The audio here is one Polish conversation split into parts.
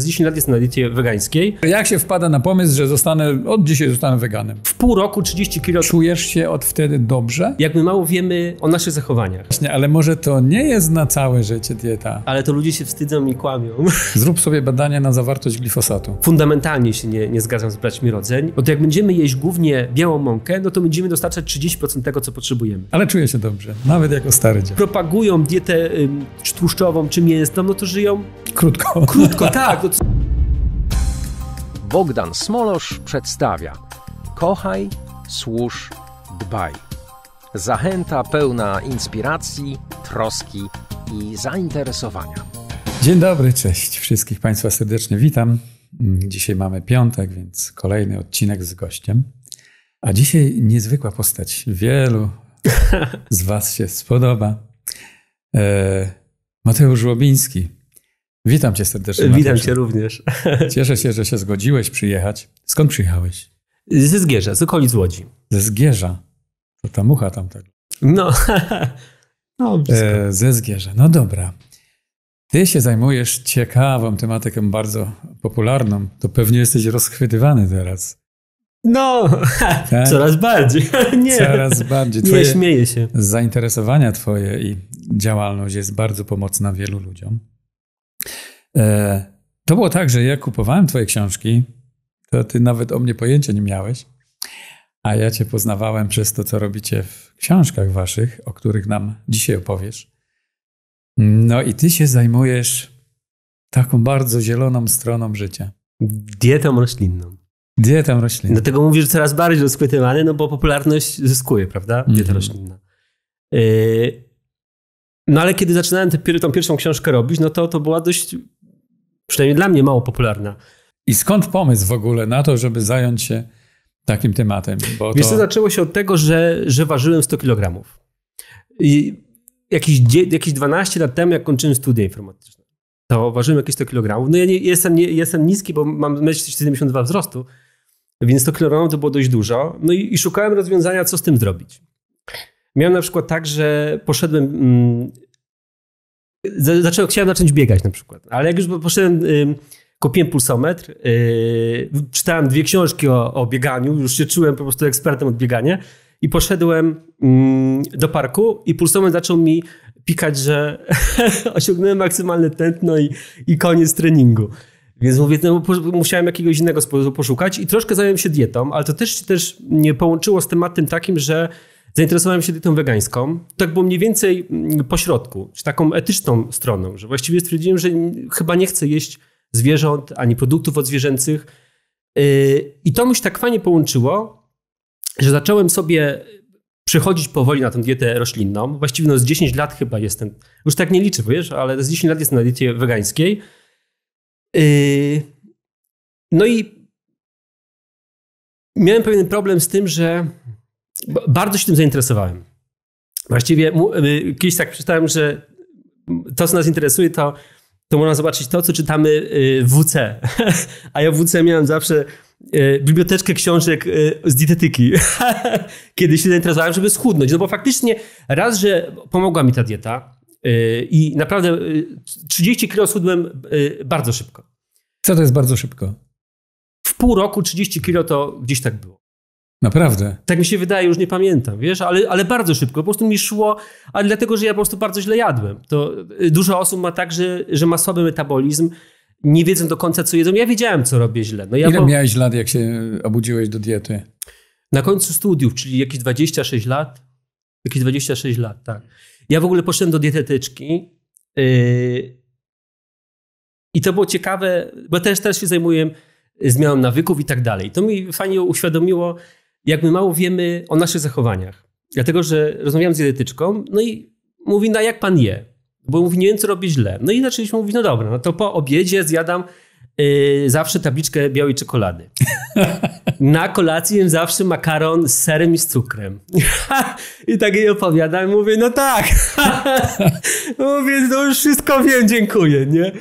Z 10 lat jestem na diecie wegańskiej. Jak się wpada na pomysł, że zostanę, od dzisiaj zostanę weganem? W pół roku 30 kilo. Czujesz się od wtedy dobrze? Jak my mało wiemy o naszych zachowaniach. Właśnie, ale może to nie jest na całe życie dieta. Ale to ludzie się wstydzą i kłamią. Zrób sobie badania na zawartość glifosatu. Fundamentalnie się nie, nie zgadzam z braćmi rodzeń, bo to jak będziemy jeść głównie białą mąkę, no to będziemy dostarczać 30% tego, co potrzebujemy. Ale czuję się dobrze, nawet jako stary dzień. Propagują dietę tłuszczową, czy mięsną, no, no to żyją... Krótko. Krótko, tak. Bogdan Smolosz przedstawia Kochaj, służ, dbaj. Zachęta pełna inspiracji, troski i zainteresowania. Dzień dobry, cześć. Wszystkich Państwa serdecznie witam. Dzisiaj mamy piątek, więc kolejny odcinek z gościem. A dzisiaj niezwykła postać. Wielu z Was się spodoba. E, Mateusz Łobiński, Witam cię serdecznie. Witam cię również. Cieszę się, że się zgodziłeś przyjechać. Skąd przyjechałeś? Ze Zgierza, z okolic Łodzi. Ze Zgierza? To ta mucha tam tak. No, no E, ze Zgierza, no dobra. Ty się zajmujesz ciekawą tematyką, bardzo popularną. To pewnie jesteś rozchwytywany teraz. No, tak? coraz bardziej. Nie, coraz bardziej. Twoje nie śmieję się. Zainteresowania twoje i działalność jest bardzo pomocna wielu ludziom. E, to było tak, że ja kupowałem twoje książki, to ty nawet o mnie pojęcia nie miałeś, a ja cię poznawałem przez to, co robicie w książkach waszych, o których nam dzisiaj opowiesz. No i ty się zajmujesz taką bardzo zieloną stroną życia. Dietą roślinną. Dietą roślinną. Dlatego mówisz coraz bardziej rozchwytywany, no bo popularność zyskuje, prawda? Dieta mm. roślinna. E, no ale kiedy zaczynałem tę, tą pierwszą książkę robić, no to to była dość przynajmniej dla mnie mało popularna. I skąd pomysł w ogóle na to, żeby zająć się takim tematem? Bo Wiesz to... zaczęło się od tego, że, że ważyłem 100 kg. I jakieś, jakieś 12 lat temu, jak kończyłem studia informatyczne, to ważyłem jakieś 100 kg. No ja nie, jestem, nie, jestem niski, bo mam 1,72 wzrostu, więc 100 kg to było dość dużo. No i, i szukałem rozwiązania, co z tym zrobić. Miałem na przykład tak, że poszedłem mm, zacząłem, chciałem zacząć biegać na przykład, ale jak już poszedłem, y, kupiłem pulsometr, y, czytałem dwie książki o, o, bieganiu, już się czułem po prostu ekspertem od biegania i poszedłem y, do parku i pulsometr zaczął mi pikać, że osiągnąłem maksymalne tętno i, i koniec treningu. Więc mówię, no, musiałem jakiegoś innego sposobu poszukać i troszkę zająłem się dietą, ale to też się też nie połączyło z tematem takim, że zainteresowałem się dietą wegańską. Tak było mniej więcej mm, pośrodku, czy taką etyczną stroną, że właściwie stwierdziłem, że mm, chyba nie chcę jeść zwierząt ani produktów odzwierzęcych. Yy, I to mi się tak fajnie połączyło, że zacząłem sobie przychodzić powoli na tę dietę roślinną. Właściwie no z 10 lat chyba jestem, już tak nie liczę, wiesz, ale z 10 lat jestem na diecie wegańskiej. Yy, no i miałem pewien problem z tym, że bardzo się tym zainteresowałem. Właściwie y, kiedyś tak przeczytałem, że to, co nas interesuje, to, to można zobaczyć to, co czytamy y, w WC. A ja w WC miałem zawsze y, biblioteczkę książek z dietetyki. kiedyś się zainteresowałem, żeby schudnąć. No bo faktycznie raz, że pomogła mi ta dieta i naprawdę 30 kilo schudłem bardzo szybko. Co to jest bardzo szybko? W pół roku 30 kilo to gdzieś tak było. Naprawdę. Tak mi się wydaje, już nie pamiętam, wiesz, ale, ale bardzo szybko. Po prostu mi szło, ale dlatego, że ja po prostu bardzo źle jadłem. To y, dużo osób ma tak, że, że ma słaby metabolizm, nie wiedzą do końca, co jedzą. Ja wiedziałem, co robię źle. No ja Ile po... miałeś lat, jak się obudziłeś do diety? Na końcu studiów, czyli jakieś 26 lat. Jakieś 26 lat, tak. Ja w ogóle poszedłem do dietetyczki yy... i to było ciekawe, bo też, też się zajmuję zmianą nawyków i tak dalej. To mi fajnie uświadomiło, jak my mało wiemy o naszych zachowaniach. Dlatego, że rozmawiałem z dietetyczką, no i mówi, no jak pan je? Bo mówi, nie wiem, co robi źle. No i zaczęliśmy mówić, no dobra, no to po obiedzie zjadam yy, zawsze tabliczkę białej czekolady. Na kolacji jem zawsze makaron z serem i z cukrem. I tak jej opowiadam, mówię, no tak. mówię, no już wszystko wiem, dziękuję, nie?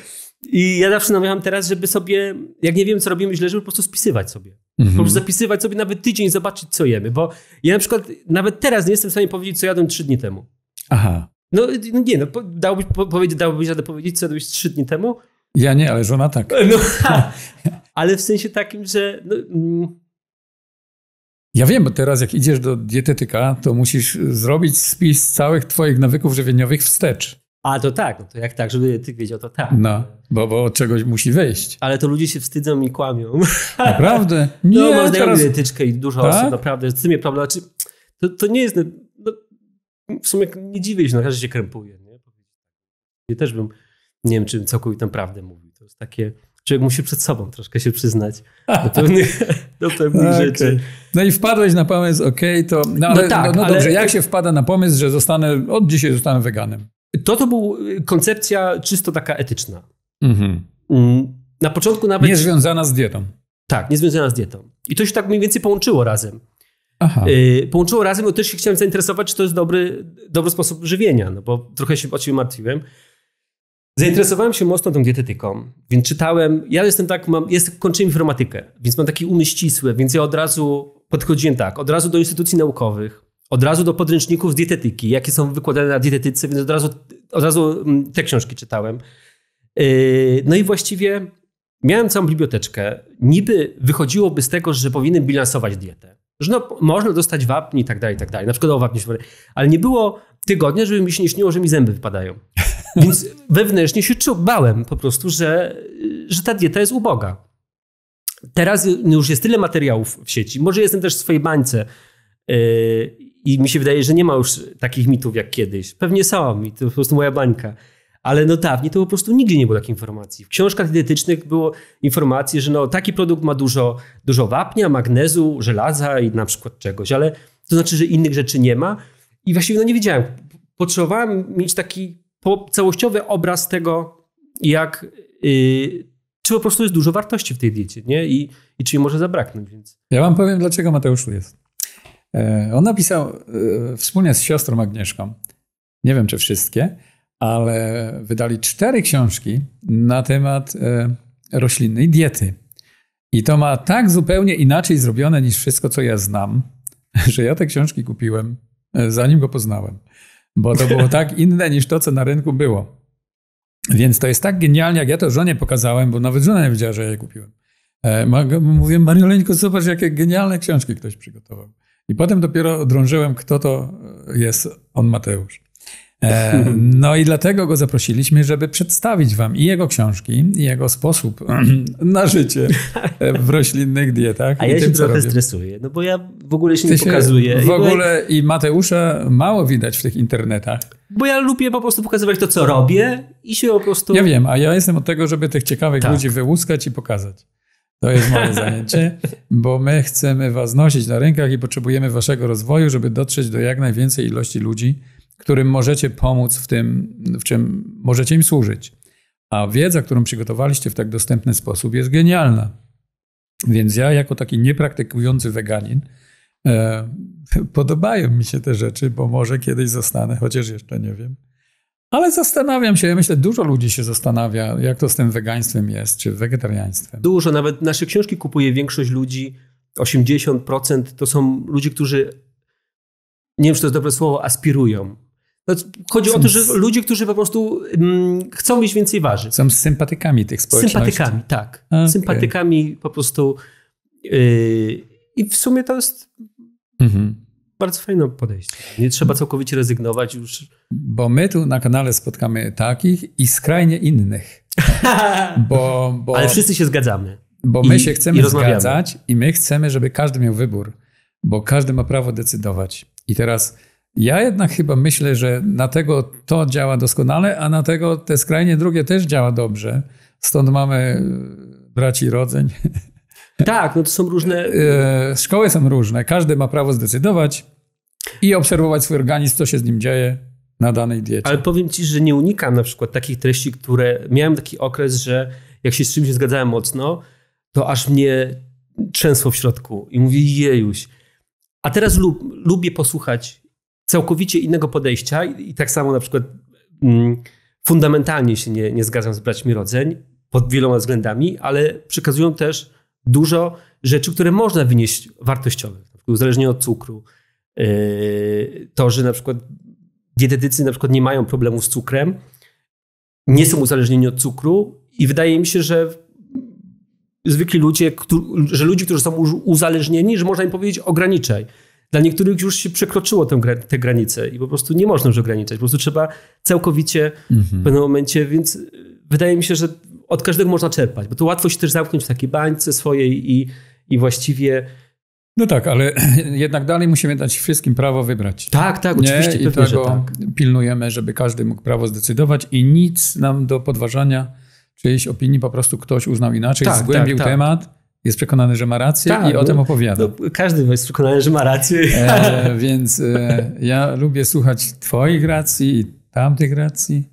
I ja zawsze namawiam teraz, żeby sobie, jak nie wiem, co robimy źle, żeby po prostu spisywać sobie. Mhm. Po prostu mhm. zapisywać sobie nawet tydzień, zobaczyć, co jemy. Bo ja na przykład nawet teraz nie jestem w stanie powiedzieć, co jadłem trzy dni temu. Aha. No nie, no dałoby, po, powiedzieć, dałoby radę powiedzieć, co jadłeś trzy dni temu. Ja nie, ale żona tak. No, ale w sensie takim, że... No, mm, ja wiem, bo teraz jak idziesz do dietetyka, to musisz zrobić spis całych twoich nawyków żywieniowych wstecz. A to tak, no to jak tak, żeby ty wiedział, to tak. No, bo, bo od czegoś musi wyjść. Ale to ludzie się wstydzą i kłamią. Naprawdę? No, nie, no, mam teraz... etyczkę i dużo tak? osób, naprawdę. Z tym jest problem. Znaczy, to, to nie jest... No, no, w sumie nie dziwię się, no każdy się krępuje. Nie? Ja też bym, nie wiem, czy całkowitą prawdę mówi. To jest takie... Człowiek musi przed sobą troszkę się przyznać do pewnych, do pewnych okay. rzeczy. No i wpadłeś na pomysł, okej, okay, to... No, ale, no tak, no, no dobrze, jak się wpada na pomysł, że zostanę, od dzisiaj zostanę weganem? To to był y, koncepcja czysto taka etyczna. Mhm. Na początku nawet. Nie związana z dietą. Tak, nie związana z dietą. I to się tak mniej więcej połączyło razem. Aha. Y, połączyło razem, bo no też się chciałem zainteresować, czy to jest dobry, dobry sposób żywienia, no bo trochę się o ciebie martwiłem. Zainteresowałem się mocno tą dietetyką, więc czytałem. Ja jestem tak, mam, jest, kończyłem informatykę, więc mam taki umysł ścisły, więc ja od razu podchodziłem tak, od razu do instytucji naukowych od razu do podręczników z dietetyki, jakie są wykładane na dietetyce, więc od razu, od razu mm, te książki czytałem. Yy, no i właściwie miałem całą biblioteczkę. Niby wychodziłoby z tego, że powinienem bilansować dietę. Że no, można dostać wapń i tak dalej, i tak dalej. Na przykład o wapniu Ale nie było tygodnia, żeby mi się nie śniło, że mi zęby wypadają. Więc wewnętrznie się czuł, bałem po prostu, że, yy, że ta dieta jest uboga. Teraz już jest tyle materiałów w sieci. Może jestem też w swojej bańce, yy, i mi się wydaje, że nie ma już takich mitów jak kiedyś. Pewnie są i to po prostu moja bańka. Ale no dawniej tak, to po prostu nigdzie nie było takiej informacji. W książkach dietetycznych było informacje, że no, taki produkt ma dużo, dużo wapnia, magnezu, żelaza i na przykład czegoś, ale to znaczy, że innych rzeczy nie ma. I właściwie no nie wiedziałem. Potrzebowałem mieć taki całościowy obraz tego, jak, yy, czy po prostu jest dużo wartości w tej diecie, nie? I, i czy jej może zabraknąć. Więc. Ja wam powiem, dlaczego Mateusz jest. E, on napisał e, wspólnie z siostrą Agnieszką, nie wiem czy wszystkie, ale wydali cztery książki na temat e, roślinnej diety. I to ma tak zupełnie inaczej zrobione niż wszystko, co ja znam, że ja te książki kupiłem, zanim go poznałem, bo to było tak inne niż to, co na rynku było. Więc to jest tak genialnie, jak ja to żonie pokazałem, bo nawet żona nie wiedziała, że ja je kupiłem. Mówię, Marioleńko, zobacz, jakie genialne książki ktoś przygotował. I potem dopiero drążyłem, kto to jest on Mateusz. E, no i dlatego go zaprosiliśmy, żeby przedstawić wam i jego książki, i jego sposób na życie w roślinnych dietach. A ja tym, się trochę robię. stresuję, no bo ja w ogóle się Ty nie się pokazuję. W ogóle i Mateusza mało widać w tych internetach. Bo ja lubię po prostu pokazywać to, co robię i się po prostu... Ja wiem, a ja jestem od tego, żeby tych ciekawych tak. ludzi wyłuskać i pokazać. To jest moje zajęcie, bo my chcemy Was nosić na rękach i potrzebujemy Waszego rozwoju, żeby dotrzeć do jak najwięcej ilości ludzi, którym możecie pomóc w tym, w czym możecie im służyć. A wiedza, którą przygotowaliście w tak dostępny sposób, jest genialna. Więc ja, jako taki niepraktykujący weganin, e, podobają mi się te rzeczy, bo może kiedyś zostanę, chociaż jeszcze nie wiem. Ale zastanawiam się, ja myślę, dużo ludzi się zastanawia, jak to z tym wegaństwem jest, czy wegetariaństwem. Dużo, nawet nasze książki kupuje większość ludzi, 80% to są ludzie, którzy, nie wiem, czy to jest dobre słowo, aspirują. No, chodzi o to, że ludzie, którzy po prostu mm, chcą mieć więcej warzyw. Są sympatykami tych społeczności. Sympatykami, tak. Okay. Sympatykami po prostu. Yy, I w sumie to jest. Mhm bardzo fajne podejście. Nie trzeba całkowicie rezygnować już. Bo my tu na kanale spotkamy takich i skrajnie innych. bo, bo, Ale wszyscy się zgadzamy. Bo my I, się chcemy i zgadzać i my chcemy, żeby każdy miał wybór, bo każdy ma prawo decydować. I teraz ja jednak chyba myślę, że na tego to działa doskonale, a na tego te skrajnie drugie też działa dobrze. Stąd mamy braci rodzeń Tak, no to są różne. E, e, szkoły są różne, każdy ma prawo zdecydować i obserwować swój organizm, co się z nim dzieje na danej diecie. Ale powiem ci, że nie unikam na przykład takich treści, które. Miałem taki okres, że jak się z czymś zgadzałem mocno, to aż mnie trzęsło w środku i mówię, jejuś. A teraz lub, lubię posłuchać całkowicie innego podejścia i, i tak samo na przykład mm, fundamentalnie się nie, nie zgadzam z braćmi rodzeń pod wieloma względami, ale przekazują też dużo rzeczy, które można wynieść wartościowych, na przykład uzależnienie od cukru. Yy, to, że na przykład dietetycy na przykład nie mają problemu z cukrem, nie są uzależnieni od cukru i wydaje mi się, że zwykli ludzie, że ludzi, którzy są uzależnieni, że można im powiedzieć ograniczaj. Dla niektórych już się przekroczyło tę, te granice i po prostu nie można już ograniczać. Po prostu trzeba całkowicie mhm. w pewnym momencie, więc wydaje mi się, że od każdego można czerpać, bo to łatwo się też zamknąć w takiej bańce swojej i, i właściwie no tak, ale jednak dalej musimy dać wszystkim prawo wybrać. Tak, tak, oczywiście. Nie? I pewnie, tego tak. pilnujemy, żeby każdy mógł prawo zdecydować i nic nam do podważania czyjejś opinii, po prostu ktoś uznał inaczej, tak, zgłębił tak, tak. temat, jest przekonany, że ma rację tak, i o no, tym opowiada. No, każdy jest przekonany, że ma rację. E, więc e, ja lubię słuchać twoich racji i tamtych racji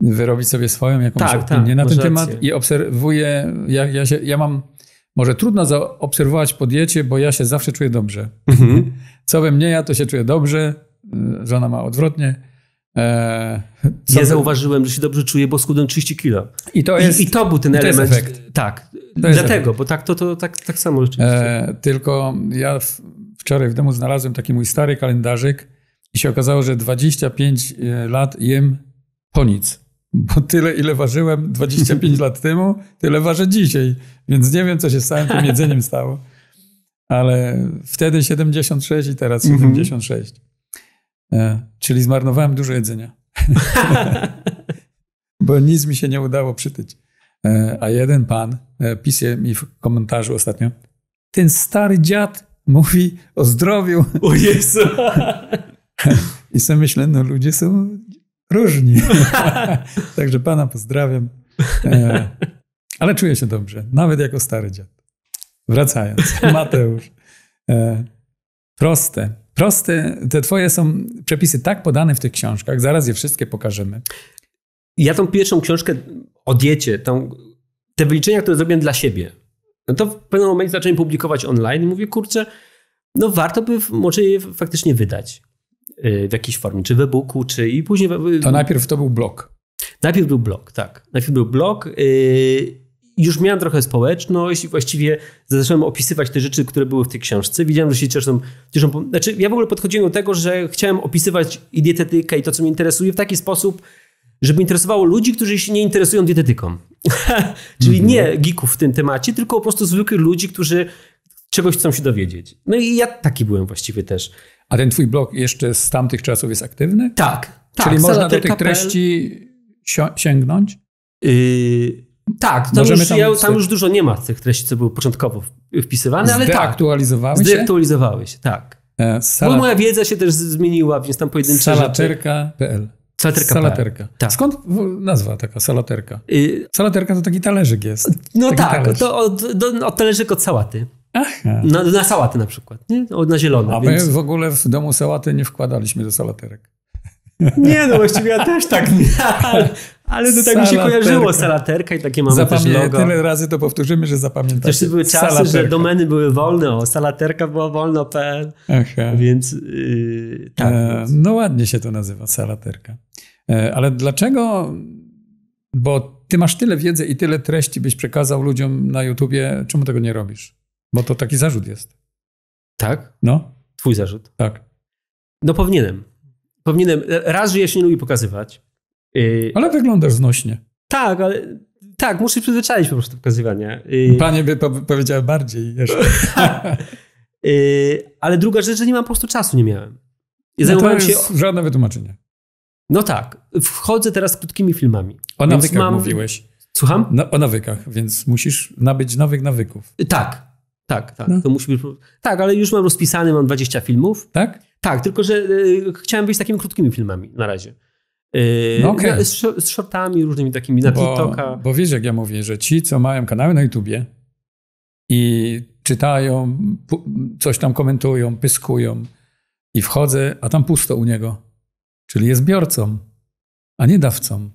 wyrobić sobie swoją jakąś tak, opinię tak, na ten temat i obserwuję, ja, ja, się, ja mam, może trudno zaobserwować po diecie, bo ja się zawsze czuję dobrze. Mhm. Co we mnie, ja to się czuję dobrze, y, żona ma odwrotnie. E, co ja by... zauważyłem, że się dobrze czuję, bo schudłem 30 kilo. I to, jest, I, i to był ten to element. efekt. Tak, dlatego, efekt. bo tak to, to tak, tak samo rzeczywiście. E, tylko ja w, wczoraj w domu znalazłem taki mój stary kalendarzyk i się okazało, że 25 e, lat jem po nic bo tyle, ile ważyłem 25 lat temu, tyle ważę dzisiaj, więc nie wiem, co się z całym tym jedzeniem stało. Ale wtedy 76 i teraz 76. Mhm. E, czyli zmarnowałem dużo jedzenia. bo nic mi się nie udało przytyć. E, a jeden pan pisze pisie mi w komentarzu ostatnio, ten stary dziad mówi o zdrowiu. O Jezu! I sobie myślę, no ludzie są różni. Także pana pozdrawiam. E, ale czuję się dobrze, nawet jako stary dziad. Wracając, Mateusz. E, proste. Proste, te twoje są przepisy tak podane w tych książkach, zaraz je wszystkie pokażemy. Ja tą pierwszą książkę o diecie, tą, te wyliczenia, które zrobiłem dla siebie, no to w pewnym momencie zacząłem publikować online i mówię, kurczę, no warto by może je faktycznie wydać. Y, w jakiejś formie, czy w e-booku, czy i później... To najpierw to był blog. Najpierw był blog, tak. Najpierw był blog. Y, już miałem trochę społeczność i właściwie zacząłem opisywać te rzeczy, które były w tej książce. Widziałem, że się cieszą... cieszą znaczy, ja w ogóle podchodziłem do tego, że chciałem opisywać i dietetykę i to, co mnie interesuje w taki sposób, żeby interesowało ludzi, którzy się nie interesują dietetyką. Czyli mhm. nie geeków w tym temacie, tylko po prostu zwykłych ludzi, którzy czegoś chcą się dowiedzieć. No i ja taki byłem właściwie też. A ten twój blog jeszcze z tamtych czasów jest aktywny? Tak. tak Czyli można do tych treści sięgnąć? Yy, tak, tam, już, tam, ja, tam już dużo nie ma z tych treści, co były początkowo wpisywane, ale tak. Zdeaktualizowały się? Zdeaktualizowały się, tak. sala... E, Bo moja wiedza się też zmieniła, więc tam pojedyncze Salaterka.pl Salaterka. salaterka. Tak. Skąd nazwa taka salaterka? Y- salaterka to taki talerzyk jest. No taki tak, talerz. to od, do, od talerzyk od sałaty. Na, na sałatę na przykład, nie? na zielone. A więc... my w ogóle w domu sałaty nie wkładaliśmy do salaterek. Nie, no właściwie ja też tak nie, ale, ale to tak mi się kojarzyło, salaterka i takie mamy Zapamię, też logo. Tyle razy to powtórzymy, że zapamiętacie. Też były czasy, salaterka. że domeny były wolne, o, salaterka była wolno.pl, więc yy, tak. E, no ładnie się to nazywa, salaterka. E, ale dlaczego, bo ty masz tyle wiedzy i tyle treści, byś przekazał ludziom na YouTubie, czemu tego nie robisz? Bo to taki zarzut jest. Tak? No. Twój zarzut. Tak. No powinienem. Powinienem. Raz, że ja się nie lubię pokazywać. Y, ale wyglądasz znośnie. Tak, ale tak, muszę przyzwyczaić po prostu do pokazywania. Y, Panie by to powiedział bardziej jeszcze. Y, ale druga rzecz, że nie mam po prostu czasu, nie miałem. Ja no to jest się... żadne wytłumaczenie. No tak. Wchodzę teraz z krótkimi filmami. O nawykach mam... mówiłeś. Słucham? No, o nawykach, więc musisz nabyć nawyk nawyków. Tak. Tak, tak. No. To musi być... Tak, ale już mam rozpisany, mam 20 filmów. Tak? Tak, tylko że y, chciałem być takimi krótkimi filmami na razie. Y, no okay. z, z shortami różnymi takimi na bo, TikToka. Bo wiesz, jak ja mówię, że ci, co mają kanały na YouTubie i czytają, coś tam komentują, pyskują i wchodzę, a tam pusto u niego. Czyli jest biorcą, a nie dawcą.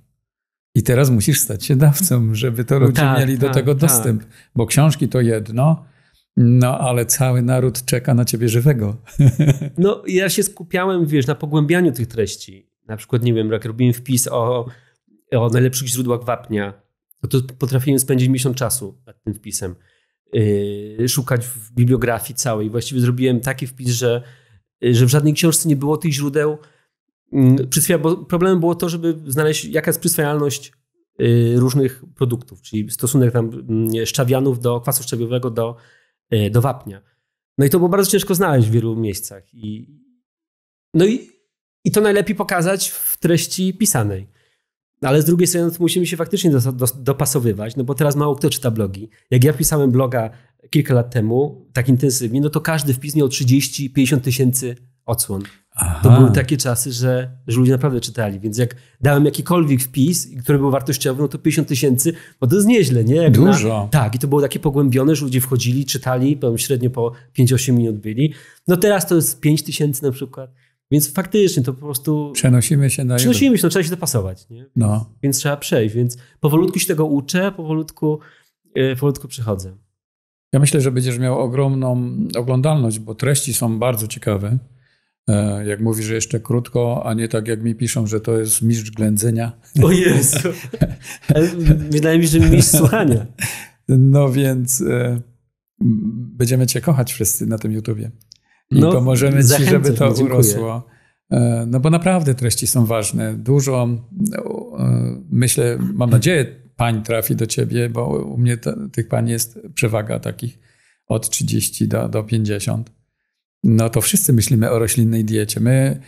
I teraz musisz stać się dawcą, żeby to no ludzie tak, mieli tak, do tego tak. dostęp. Bo książki to jedno, no, ale cały naród czeka na ciebie żywego. No, ja się skupiałem, wiesz, na pogłębianiu tych treści. Na przykład, nie wiem, jak robiłem wpis o, o najlepszych źródłach wapnia, no to potrafiłem spędzić miesiąc czasu nad tym wpisem. Yy, szukać w bibliografii całej. Właściwie zrobiłem taki wpis, że, yy, że w żadnej książce nie było tych źródeł. Yy, bo problemem było to, żeby znaleźć, jaka jest przyswajalność yy, różnych produktów, czyli stosunek tam mm, szczawianów do kwasu szczawiowego do E, do wapnia. No i to było bardzo ciężko znaleźć w wielu miejscach. I, no i, i to najlepiej pokazać w treści pisanej. Ale z drugiej strony musimy się faktycznie do, do, dopasowywać, no bo teraz mało kto czyta blogi. Jak ja pisałem bloga kilka lat temu, tak intensywnie, no to każdy wpis miał 30-50 tysięcy odsłon. Aha. To były takie czasy, że, że ludzie naprawdę czytali, więc jak dałem jakikolwiek wpis, który był wartościowy, no to 50 tysięcy, bo to jest nieźle, nie? Jak Dużo. Na, tak, i to było takie pogłębione, że ludzie wchodzili, czytali, powiem, średnio po 5-8 minut byli. No teraz to jest 5 tysięcy na przykład. Więc faktycznie to po prostu. Przenosimy się na. Przenosimy się, no, trzeba się dopasować. Nie? Więc, no. więc trzeba przejść. Więc powolutku się tego uczę, powolutku, yy, powolutku przychodzę. Ja myślę, że będziesz miał ogromną oglądalność, bo treści są bardzo ciekawe. E, jak mówi, że jeszcze krótko, a nie tak jak mi piszą, że to jest mistrz ględzenia. O Jezu! Wydaje mi się, że mistrz słuchania. No więc e, będziemy cię kochać wszyscy na tym YouTubie. I no, pomożemy ci, żeby to dziękuję. urosło. E, no bo naprawdę treści są ważne. Dużo, myślę, mam nadzieję, pań trafi do ciebie, bo u mnie tych pań jest przewaga takich od 30 do, do 50 no to wszyscy myślimy o roślinnej diecie. My,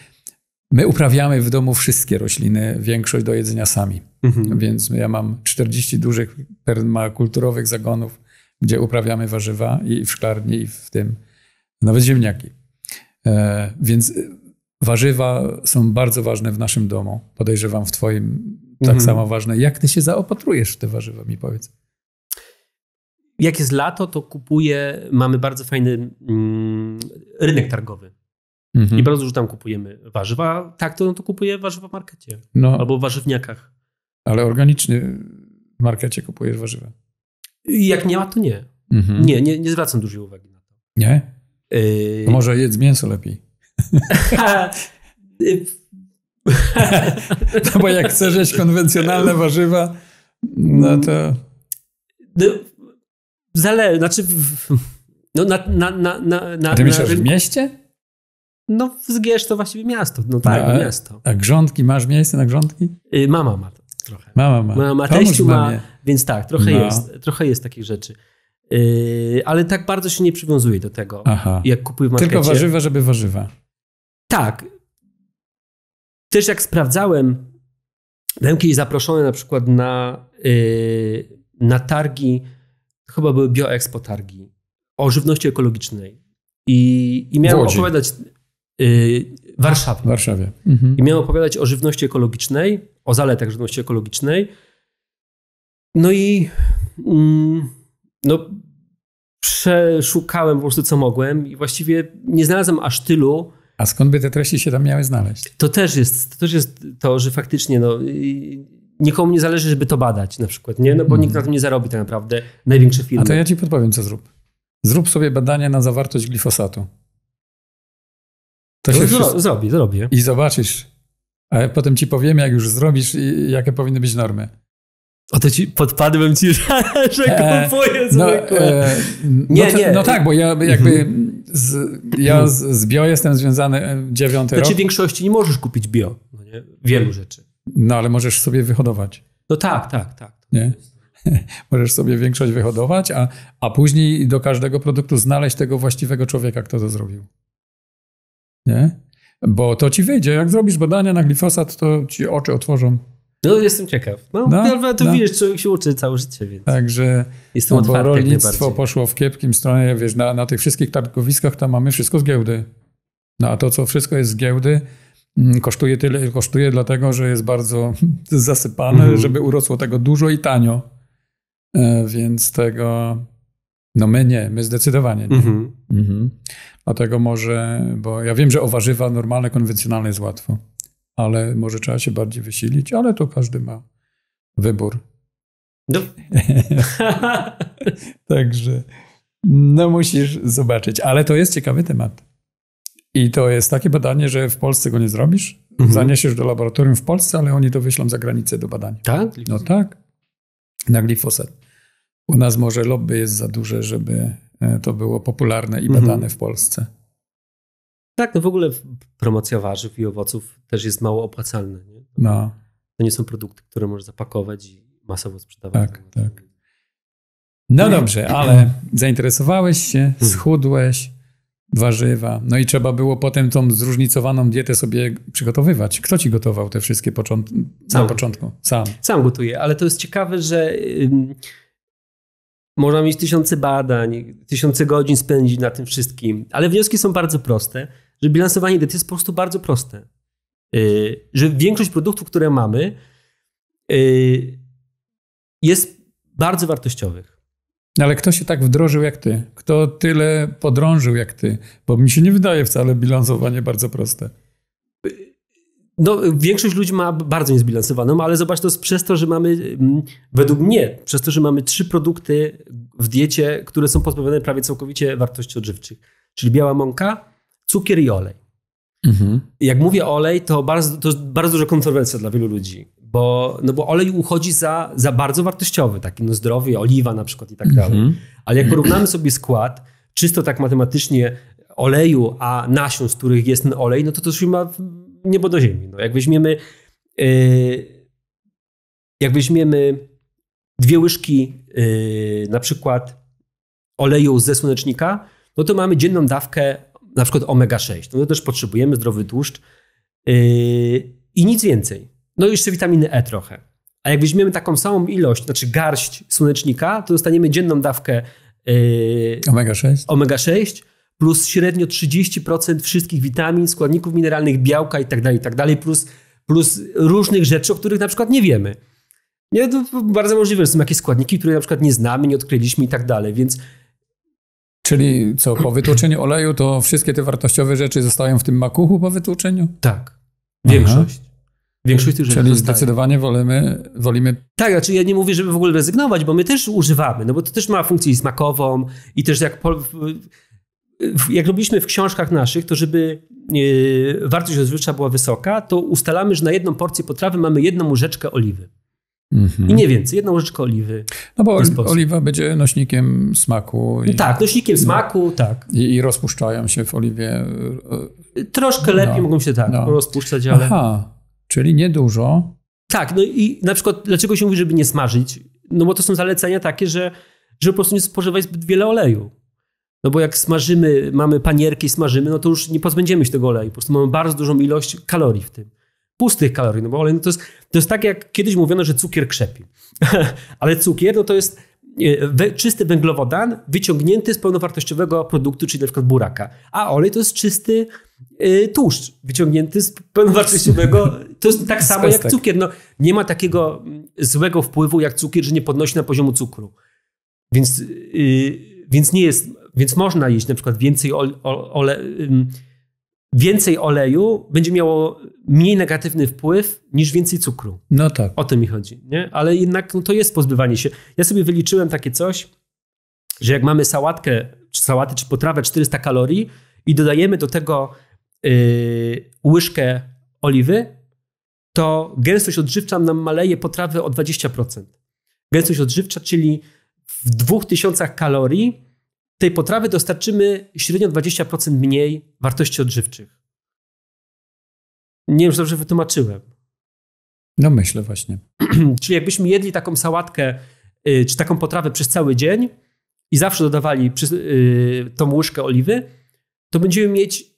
my uprawiamy w domu wszystkie rośliny, większość do jedzenia sami. Mhm. Więc ja mam 40 dużych permakulturowych zagonów, gdzie uprawiamy warzywa i w szklarni, i w tym, nawet ziemniaki. E, więc warzywa są bardzo ważne w naszym domu. Podejrzewam w twoim tak mhm. samo ważne. Jak ty się zaopatrujesz w te warzywa, mi powiedz jak jest lato, to kupuję, mamy bardzo fajny mm, rynek targowy. Mhm. I bardzo dużo tam kupujemy warzywa. Tak, to, no to kupuję warzywa w markecie no, albo w warzywniakach. Ale organicznie w markecie kupujesz warzywa. Jak nie ma, to nie. Mhm. Nie, nie, nie zwracam dużej uwagi na to. Nie? Y... może jedz mięso lepiej. no bo jak chcesz jeść konwencjonalne warzywa, no to... No, Zale, znaczy, w, no na, na, na, na, na, A ty myślisz, w mieście? No w Zgierz to właściwie miasto, no tak, no, a, miasto. A grządki, masz miejsce na grządki? Yy, mama ma to, trochę. Mama ma. Mama ma, teściu ma, więc tak, trochę, no. jest, trochę jest takich rzeczy. Yy, ale tak bardzo się nie przywiązuje do tego, Aha. jak kupuję w markecie. Tylko warzywa, żeby warzywa. Tak. Też jak sprawdzałem, byłem kiedyś zaproszony na przykład na, yy, na targi chyba były bioexpo targi o żywności ekologicznej. I, i miałem opowiadać yy, Warszawie. Warszawie. Mhm. I miałem opowiadać o żywności ekologicznej, o zaletach żywności ekologicznej. No i mm, no, przeszukałem po prostu co mogłem i właściwie nie znalazłem aż tylu. A skąd by te treści się tam miały znaleźć? To też jest to, też jest to że faktycznie no, nikomu nie zależy, żeby to badać na przykład, nie? No bo mm. nikt na tym nie zarobi tak naprawdę, największe firmy. A to ja ci podpowiem, co zrób. Zrób sobie badanie na zawartość glifosatu. To no się zro, Zrobi, zrobię. I zobaczysz. A potem ci powiem, jak już zrobisz, i jakie powinny być normy. O to ci podpadłem ci, że e, kupuję no, E, no, nie, to, nie. no tak, bo ja jakby mhm. z, ja z, z bio jestem związany e, dziewiąty rok. Znaczy w większości nie możesz kupić bio, no nie? wielu rzeczy. No ale możesz sobie wyhodować. No tak, tak, tak. Nie? możesz sobie większość wyhodować, a, a później do każdego produktu znaleźć tego właściwego człowieka, kto to zrobił. Nie? Bo to ci wyjdzie. Jak zrobisz badania na glifosat, to ci oczy otworzą. No, jestem ciekaw. No, no ale to no. wiesz, człowiek się uczy całe życie, więc. Także jestem no, bo otwarty, rolnictwo poszło w kiepskim stronę, wiesz, na, na tych wszystkich targowiskach tam mamy wszystko z giełdy. No a to, co wszystko jest z giełdy, Mm, kosztuje tyle, kosztuje, dlatego że jest bardzo zasypane, mhm. żeby urosło tego dużo i tanio. E, więc tego. No my nie, my zdecydowanie nie. Mm -hmm. Dlatego może, bo ja wiem, że o warzywa normalne, konwencjonalne jest łatwo, ale może trzeba się bardziej wysilić, ale to każdy ma wybór. No. Także no musisz zobaczyć, ale to jest ciekawy temat. I to jest takie badanie, że w Polsce go nie zrobisz. Mhm. Zaniesiesz do laboratorium w Polsce, ale oni to wyślą za granicę do badania. Tak? No tak. Na glifosat. U nas może lobby jest za duże, żeby e, to było popularne i mhm. badane mhm. w Polsce. Tak, no w ogóle promocja warzyw i owoców też jest mało opłacalna. Nie? To, no. to nie są produkty, które możesz zapakować i masowo sprzedawać. Tak, tak. No, no dobrze, ale zainteresowałeś się, schudłeś, warzywa. No i trzeba było potem tą zróżnicowaną dietę sobie przygotowywać. Kto ci gotował te wszystkie począt Sam. na początku? Sam. Sam gotuję, ale to jest ciekawe, że można mieć tysiące badań, tysiące godzin spędzić na tym wszystkim, ale wnioski są bardzo proste, że bilansowanie diety jest po prostu bardzo proste. Yy, że większość produktów, które mamy, yy, jest bardzo wartościowych. Ale kto się tak wdrożył jak ty? Kto tyle podrążył jak ty? Bo mi się nie wydaje wcale bilansowanie bardzo proste. No, większość ludzi ma bardzo niezbilansowaną, ale zobacz to przez to, że mamy, mm, według mnie, przez to, że mamy trzy produkty w diecie, które są pozbawione prawie całkowicie wartości odżywczych. Czyli biała mąka, cukier i olej. Mhm. Jak mówię olej, to bardzo, to bardzo duża kontrowersja dla wielu ludzi bo, no bo olej uchodzi za, za bardzo wartościowy, taki no zdrowie, oliwa na przykład i tak mhm. dalej. Mm -hmm. Ale jak porównamy sobie skład, czysto tak matematycznie oleju, a nasion, z których jest ten olej, no to to już ma niebo do ziemi. No jak weźmiemy yy, jak weźmiemy dwie łyżki yy, na przykład oleju ze słonecznika, no to mamy dzienną dawkę na przykład omega-6. No to też potrzebujemy zdrowy tłuszcz yy, i nic więcej. No i jeszcze witaminy E trochę. A jak weźmiemy taką samą ilość, znaczy garść słonecznika, to dostaniemy dzienną dawkę yy, omega 6, omega plus średnio 30% wszystkich witamin, składników mineralnych, białka itd., tak itd., tak plus, plus różnych rzeczy, o których na przykład nie wiemy. Nie, bardzo możliwe, że są jakieś składniki, które na przykład nie znamy, nie odkryliśmy itd., tak więc... Czyli co, po wytłoczeniu oleju to wszystkie te wartościowe rzeczy zostają w tym makuchu po wytłoczeniu? Tak, większość. Aha. Większość tych rzeczy Czyli zostaje. zdecydowanie wolimy, wolimy... Tak, znaczy ja nie mówię, żeby w ogóle rezygnować, bo my też używamy, no bo to też ma funkcję smakową i też jak... Po, jak robiliśmy w książkach naszych, to żeby e, wartość rozrywcza była wysoka, to ustalamy, że na jedną porcję potrawy mamy jedną łyżeczkę oliwy. Mhm. I nie więcej, jedną łyżeczkę oliwy. No bo oliwa będzie nośnikiem smaku. No i, tak, nośnikiem no, smaku, tak. I, I, rozpuszczają się w oliwie. E, Troszkę lepiej no. mogą się tak no. rozpuszczać, ale. Aha. Czyli niedużo. Tak, no i na przykład dlaczego się mówi, żeby nie smażyć? No bo to są zalecenia takie, że, że po prostu nie spożywać zbyt wiele oleju. No bo jak smażymy, mamy panierki, smażymy, no to już nie pozbędziemy się tego oleju. Po prostu mamy bardzo dużą ilość kalorii w tym. Pustych kalorii, no bo olej no to, jest, to jest tak, jak kiedyś mówiono, że cukier krzepi. Ale cukier, no to jest e, we, czysty węglowodan wyciągnięty z pełnowartościowego produktu, czyli na przykład buraka. A olej to jest czysty Y, tłuszcz wyciągnięty z pełnowartościowego. To jest tak samo jak cukier. No, nie ma takiego mm, złego wpływu jak cukier, że nie podnosi na poziomu cukru. Więc, yy, więc nie jest, więc można jeść na przykład więcej, ole, ole, więcej oleju, będzie miało mniej negatywny wpływ niż więcej cukru. No tak. O tym mi chodzi. Nie? Ale jednak no, to jest pozbywanie się. Ja sobie wyliczyłem takie coś, że jak mamy sałatkę, czy sałatę, czy potrawę 400 kalorii i dodajemy do tego yy, łyżkę oliwy, to gęstość odżywcza nam maleje potrawy o 20%. Gęstość odżywcza, czyli w 2000 kalorii tej potrawy dostarczymy średnio 20% mniej wartości odżywczych. Nie wiem, czy dobrze wytłumaczyłem. No myślę właśnie. Czyli jakbyśmy jedli taką sałatkę y, czy taką potrawę przez cały dzień i zawsze dodawali y, tą łyżkę oliwy, to będziemy mieć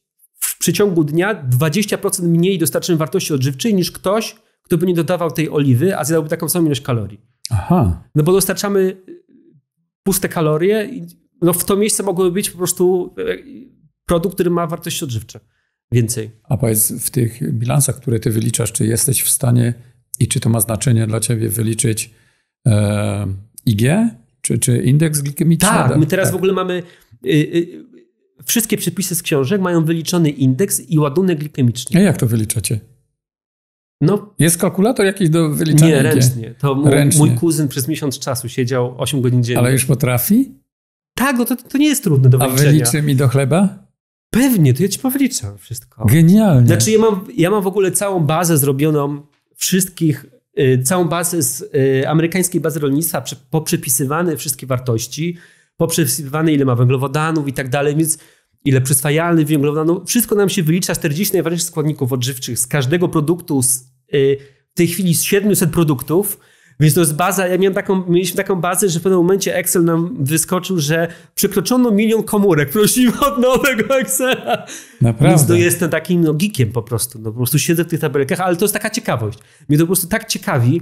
przeciągu dnia 20% mniej dostarczymy wartości odżywczej niż ktoś, kto by nie dodawał tej oliwy, a zjadałby taką samą ilość kalorii. Aha. No bo dostarczamy y, puste kalorie, no w to miejsce mogłoby być po prostu e, produkt, który ma wartości odżywcze więcej. A powiedz, w tych bilansach, które ty wyliczasz, czy jesteś w stanie i czy to ma znaczenie dla ciebie wyliczyć e, IG, czy, czy indeks glikemiczny? Tak, my tak. teraz tak. w ogóle mamy y, y, wszystkie przepisy z książek mają wyliczony indeks i ładunek glikemiczny. A jak to wyliczacie? No, jest kalkulator jakiś do wyliczania? Nie, ręcznie. To mój, ręcznie. mój kuzyn przez miesiąc czasu siedział 8 godzin dziennie. Ale już potrafi? Tak, no to, to nie jest trudne do wyliczenia. A wyliczy mi do chleba? Pewnie, to ja ci powliczam wszystko. Genialnie. Znaczy ja mam, ja mam w ogóle całą bazę zrobioną wszystkich, y, całą bazę z y, amerykańskiej bazy rolnictwa, poprzepisywane wszystkie wartości, poprzepisywane, ile ma węglowodanów i tak dalej, więc ile przyswajalnych węglowodanów. Wszystko nam się wylicza, 40 najważniejszych składników odżywczych z każdego produktu, z, y, w tej chwili z 700 produktów, więc to jest baza, ja miałem taką, mieliśmy taką bazę, że w pewnym momencie Excel nam wyskoczył, że przekroczono milion komórek, prosimy od nowego Excela. Naprawdę. Więc no jestem takim no, geekiem po prostu, no, po prostu siedzę w tych tabelkach, ale to jest taka ciekawość. Mnie to po prostu tak ciekawi,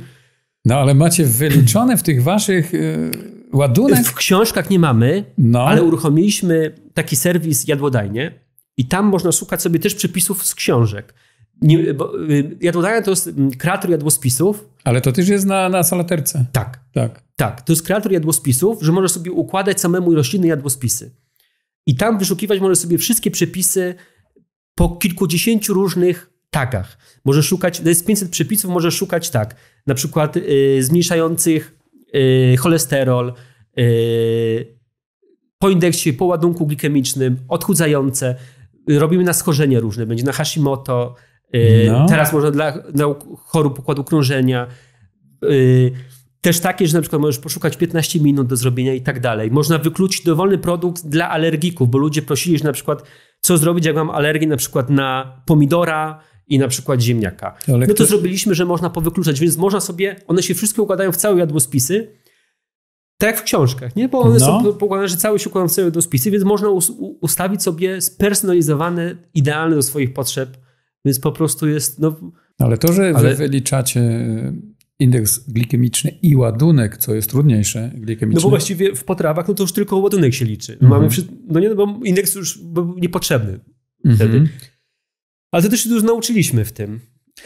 no ale macie wyliczone w tych waszych y, ładunek. W książkach nie mamy, no. ale uruchomiliśmy taki serwis Jadłodajnie i tam można szukać sobie też przepisów z książek. Nie, bo, y, jadłodajnia to jest mm, kreator jadłospisów. Ale to też jest na, na salaterce. Tak. tak. Tak, to jest kreator jadłospisów, że można sobie układać samemu rośliny jadłospisy. I tam wyszukiwać można sobie wszystkie przepisy po kilkudziesięciu różnych takach. Może szukać, to jest 500 przepisów, może szukać tak, na przykład y, zmniejszających y, cholesterol, y, po indeksie, po ładunku glikemicznym, odchudzające. Robimy na schorzenia różne, będzie na Hashimoto, y, no. teraz można dla, dla chorób układu krążenia. Y, też takie, że na przykład możesz poszukać 15 minut do zrobienia i tak dalej. Można wykluczyć dowolny produkt dla alergików, bo ludzie prosili, że na przykład co zrobić, jak mam alergię na przykład na pomidora, i na przykład ziemniaka. Ale My to zrobiliśmy, że można powykluczać, więc można sobie, one się wszystkie układają w całe jadłospisy, tak jak w książkach, nie? Bo one no. są poukładane, że cały się układają w całe jadłospisy, więc można ustawić sobie spersonalizowane, idealne do swoich potrzeb, więc po prostu jest, no... Ale to, że ale... wy wyliczacie e, indeks glikemiczny i ładunek, co jest trudniejsze glikemiczne. No bo właściwie w potrawach no to już tylko ładunek się liczy. Mm Mamy, mhm. no nie, no bo indeks już był niepotrzebny mhm. wtedy. Ale to też się dużo nauczyliśmy w tym.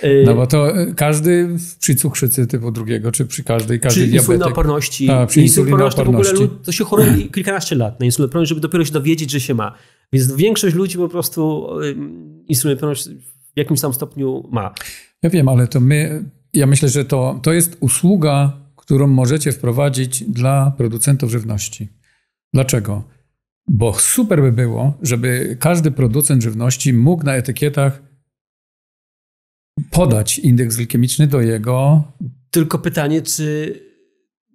Y, no bo to y, każdy przy cukrzycy typu drugiego, czy przy każdej, każdy przy insulinooporności. Ta, przy insulinooporności. To, w ogóle, to się choruje kilkanaście lat na insulinooporność, żeby dopiero się dowiedzieć, że się ma. Więc większość ludzi po prostu y, insulinooporność w jakimś tam stopniu ma. Ja wiem, ale to my, ja myślę, że to, to jest usługa, którą możecie wprowadzić dla producentów żywności. Dlaczego? Bo super by było, żeby każdy producent żywności mógł na etykietach podać indeks glikemiczny do jego. Tylko pytanie, czy.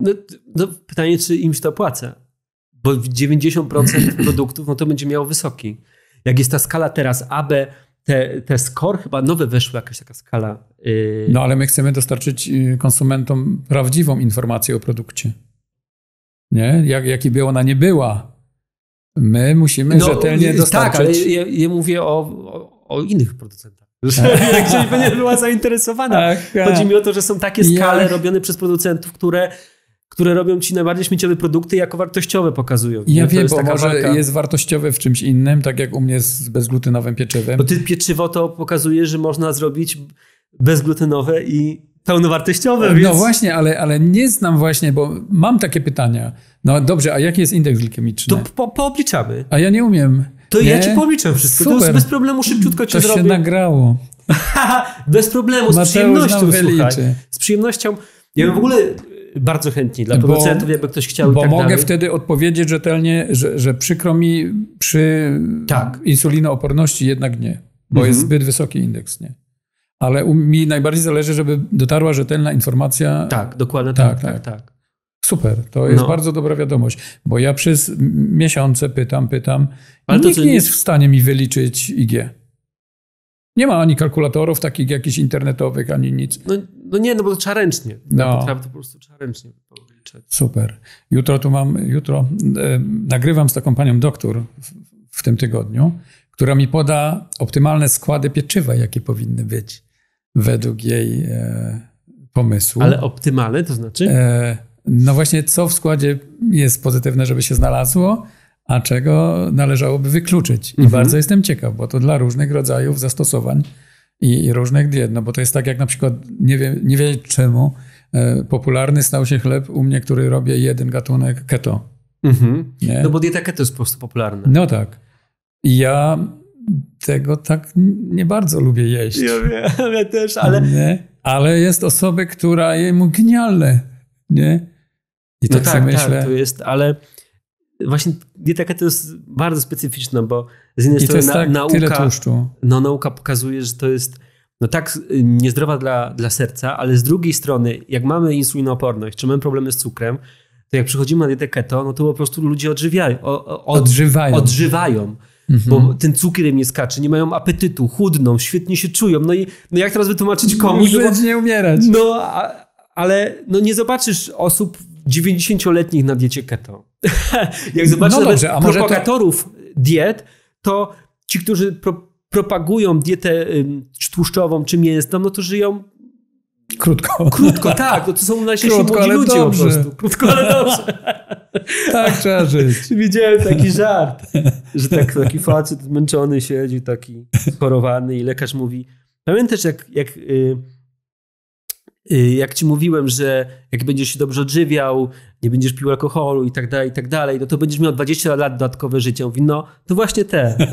No, no pytanie, czy im się to opłaca. Bo 90% produktów no to będzie miało wysoki. Jak jest ta skala teraz AB, te, te score chyba nowe weszły, jakaś taka skala. Y- no ale my chcemy dostarczyć y, konsumentom prawdziwą informację o produkcie. Nie? Jak, jak i by ona nie była, My musimy no, rzetelnie tak, dostarczyć... Tak, ale ja, ja mówię o, o, o innych producentach. Tak. Jeżeli nie była zainteresowana. Aha. Tak, Chodzi mi o to, że są takie skale ja. robione przez producentów, które które robią ci najbardziej śmieciowe produkty jako wartościowe pokazują. Ja wiem, bo może walka. jest wartościowe w czymś innym, tak jak u mnie z bezglutynowym pieczywem. Bo ty pieczywo to pokazuje, że można zrobić bezglutynowe i pełnowartościowe, no więc... No właśnie, ale, ale nie znam właśnie, bo mam takie pytania. No dobrze, a jaki jest indeks glikemiczny? To po, poobliczamy. A ja nie umiem. To nie? ja ci policzę wszystko, Super. to bez problemu szybciutko cię to zrobię. To się nagrało. bez problemu, Mateusz z przyjemnością, słuchaj. Z przyjemnością. Ja bym w ogóle bardzo chętnie dla producentów, jakby ktoś chciał. Bo tak mogę dalej. wtedy odpowiedzieć rzetelnie, że, że przykro mi przy tak. insulinooporności jednak nie, bo mhm. jest zbyt wysoki indeks, nie? ale mi najbardziej zależy, żeby dotarła rzetelna informacja. Tak, dokładnie tak, tak, tak, tak. tak. Super, to jest no. bardzo dobra wiadomość, bo ja przez miesiące pytam, pytam, ale nikt to, nie jest w stanie mi wyliczyć IG. Nie ma ani kalkulatorów takich jakichś internetowych, ani nic. No, no nie, no bo to trzeba ręcznie. No. to po prostu trzeba ręcznie wyliczyć. Super. Jutro tu mam, jutro e, nagrywam z taką panią doktor w, w tym tygodniu, która mi poda optymalne składy pieczywa, jakie powinny być według jej e, pomysłu. Ale optymalne, to znaczy? E, no właśnie, co w składzie jest pozytywne, żeby się znalazło, a czego należałoby wykluczyć. I mhm. bardzo jestem ciekaw, bo to dla różnych rodzajów zastosowań i, i, różnych diet. No bo to jest tak, jak na przykład, nie wiem, nie wiem czemu, e, popularny stał się chleb u mnie, który robię jeden gatunek keto. Mhm. No bo dieta keto jest po prostu popularna. No tak. I ja tego tak nie bardzo lubię jeść. Ja wiem, ja też, ale... Nie? Ale jest osoby, która je mu genialne, nie? I no tak, tak, tak myślę. Tak, to jest, ale właśnie dieteka to jest bardzo specyficzna, bo z jednej I strony na, tak, nauka... No nauka pokazuje, że to jest no tak y, niezdrowa dla, dla serca, ale z drugiej strony, jak mamy insulinooporność, czy mamy problemy z cukrem, to jak przychodzimy na dietę keto, no to po prostu ludzie odżywiają. O, o, od, odżywają. odżywają mhm. bo ten cukier im nie skacze, nie mają apetytu, chudną, świetnie się czują. No i no jak teraz wytłumaczyć komuś? Nie żyć, nie umierać. No, a, ale no nie zobaczysz osób 90-letnich na diecie keto. jak zobaczysz no dobrze, propagatorów to... diet, to ci, którzy pro, propagują dietę tłuszczową czy mięsną, no to żyją Krótko. Krótko, tak. to są nasi ludzie dobrze. po prostu. Krótko, ale dobrze. tak trzeba żyć. Widziałem taki żart, że tak, taki facet zmęczony siedzi, taki schorowany i lekarz mówi, pamiętasz jak, jak y, y, jak ci mówiłem, że jak będziesz się dobrze odżywiał, nie będziesz pił alkoholu i tak dalej, i tak dalej, no to będziesz miał 20 lat dodatkowe życia. Mówi, no to właśnie te.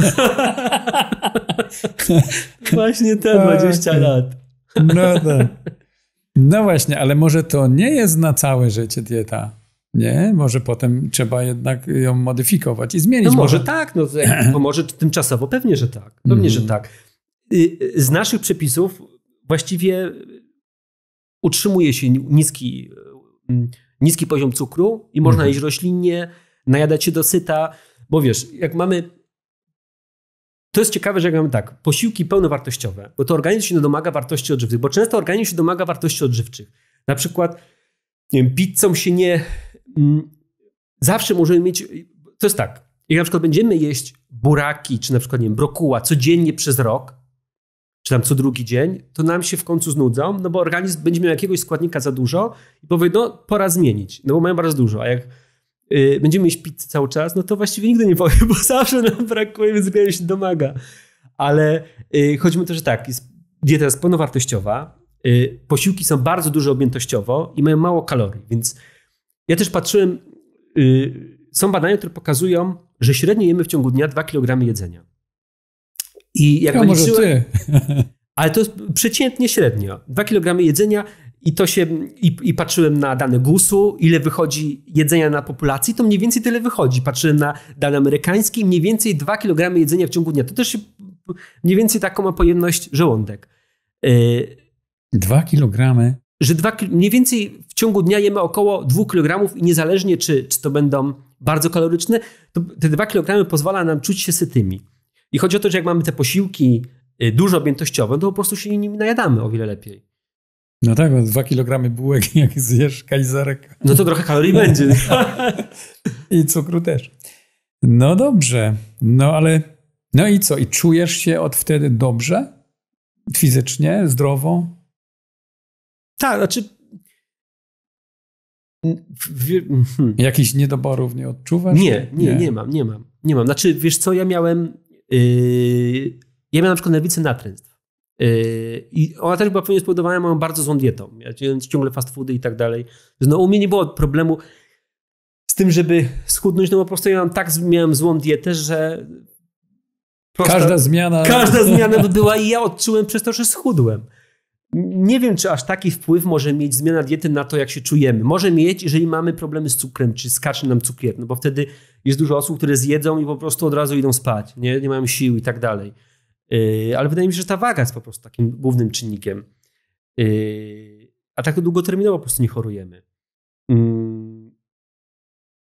właśnie te 20 tak. lat. No tak. No właśnie, ale może to nie jest na całe życie dieta. Nie, może potem trzeba jednak ją modyfikować i zmienić. No może, może tak, no to jak tymczasowo, pewnie, że tak. Pewnie, mm. że mhm. tak. Y, y, z naszych przepisów właściwie utrzymuje się niski, y, mm, niski poziom cukru i można mm. jeść roślinnie, najadać się dosyta, bo wiesz, jak mamy to jest ciekawe, że jak mamy tak, posiłki pełnowartościowe, bo to organizm się domaga wartości odżywczych, bo często organizm się domaga wartości odżywczych. Na przykład, nie wiem, pizzą się nie... Mm, zawsze możemy mieć... To jest tak, jak na przykład będziemy jeść buraki, czy na przykład, nie wiem, brokuła codziennie przez rok, czy tam co drugi dzień, to nam się w końcu znudzą, no bo organizm będzie miał jakiegoś składnika za dużo i powie, no pora zmienić, no bo mają bardzo dużo, a jak Y, będziemy mieć pizzę cały czas, no to właściwie nigdy nie powiem, bo zawsze nam brakuje, więc wiele się domaga. Ale y, chodzi mi o to, że tak, jest, dieta jest pełnowartościowa, y, posiłki są bardzo duże objętościowo i mają mało kalorii, więc ja też patrzyłem, są badania, które pokazują, że średnio jemy w ciągu dnia 2 kg jedzenia. I jak ty? Ale to jest przeciętnie średnio. 2 kg jedzenia i to się, i, i, patrzyłem na dane GUS-u, ile wychodzi jedzenia na populacji, to mniej więcej tyle wychodzi. Patrzyłem na dane amerykańskie, mniej więcej 2 kg jedzenia w ciągu dnia. To też się, mniej więcej taką ma pojemność żołądek. Yy, kilogramy. kg? Że dwa, mniej więcej w ciągu dnia jemy około 2 kg i niezależnie czy, czy to będą bardzo kaloryczne, to te 2 kg pozwala nam czuć się sytymi. I chodzi o to, że jak mamy te posiłki y, dużo objętościowe, to po prostu się nimi najadamy o wiele lepiej. No tak, no dwa kilogramy bułek, jak zjesz kajzarek. No to trochę kalorii będzie. I cukru też. No dobrze, no ale no i co? I czujesz się od wtedy dobrze? Fizycznie, zdrowo? Tak, znaczy jakiś hmm. Jakichś niedoborów nie odczuwasz? Nie, nie, nie, nie, mam, nie mam. Nie mam. Znaczy, wiesz co, ja miałem. Yy, ja miałem na przykład nerwicę natręstw. Yy, I ona też była pewnie spowodowana moją bardzo złą dietą. Ja ciągle fast foody i tak dalej. No u mnie nie było problemu z tym, żeby schudnąć, no bo po prostu ja miałem tak miałem złą dietę, że... Prosta, każda zmiana... Każda zmiana by była i ja odczułem przez to, że schudłem. Nie wiem, czy aż taki wpływ może mieć zmiana diety na to, jak się czujemy. Może mieć, jeżeli mamy problemy z cukrem, czy skacze nam cukier, no bo wtedy jest dużo osób, które zjedzą i po prostu od razu idą spać, nie, nie mają sił i tak dalej. Yy, ale wydaje mi się, że ta waga jest po prostu takim głównym czynnikiem. Yy, a tak długoterminowo po prostu nie chorujemy. Mm.